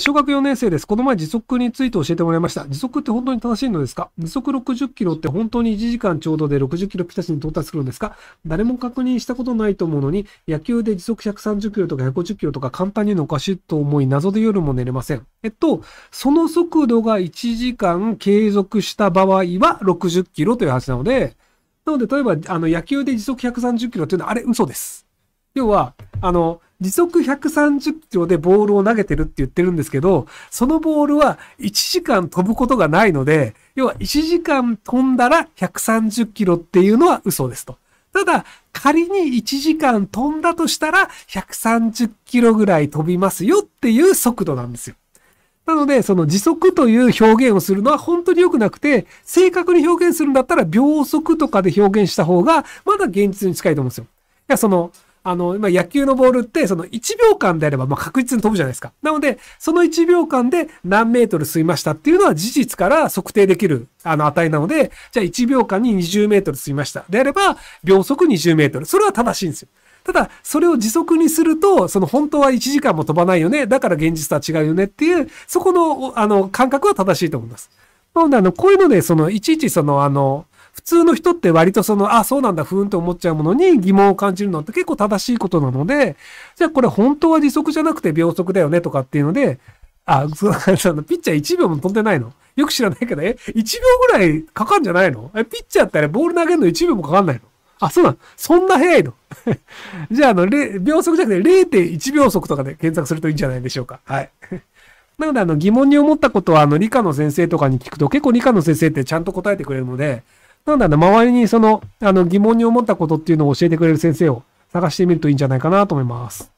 小学4年生です。この前時速について教えてもらいました。時速って本当に正しいのですか時速60キロって本当に1時間ちょうどで60キロピタシに到達するんですか誰も確認したことないと思うのに、野球で時速130キロとか150キロとか簡単に言うのおかしいと思い、謎で夜も寝れません。えっと、その速度が1時間継続した場合は60キロという話なので、なので、例えば、あの、野球で時速130キロっていうのは、あれ、嘘です。要は、あの、時速130キロでボールを投げてるって言ってるんですけど、そのボールは1時間飛ぶことがないので、要は1時間飛んだら130キロっていうのは嘘ですと。ただ、仮に1時間飛んだとしたら130キロぐらい飛びますよっていう速度なんですよ。なので、その時速という表現をするのは本当に良くなくて、正確に表現するんだったら秒速とかで表現した方が、まだ現実に近いと思うんですよ。いや、その、あの、今野球のボールって、その1秒間であれば、まあ、確実に飛ぶじゃないですか。なので、その1秒間で何メートル吸いましたっていうのは事実から測定できる、あの、値なので、じゃあ1秒間に20メートル吸いました。であれば、秒速20メートル。それは正しいんですよ。ただ、それを時速にすると、その本当は1時間も飛ばないよね。だから現実とは違うよねっていう、そこの、あの、感覚は正しいと思います。なので、あの、こういうので、その、いちいちその、あの、普通の人って割とその、あ、そうなんだ、ふーんと思っちゃうものに疑問を感じるのって結構正しいことなので、じゃあこれ本当は時速じゃなくて秒速だよねとかっていうので、あ、そう、その、ピッチャー1秒も飛んでないのよく知らないけど、え、1秒ぐらいかかんじゃないのえ、ピッチャーってあれ、ボール投げるの1秒もかかんないのあ、そうなのそんな早いの じゃあ、あの、秒速じゃなくて0.1秒速とかで検索するといいんじゃないでしょうか。はい。なので、あの、疑問に思ったことは、あの、理科の先生とかに聞くと、結構理科の先生ってちゃんと答えてくれるので、なんだろな、周りにその、あの、疑問に思ったことっていうのを教えてくれる先生を探してみるといいんじゃないかなと思います。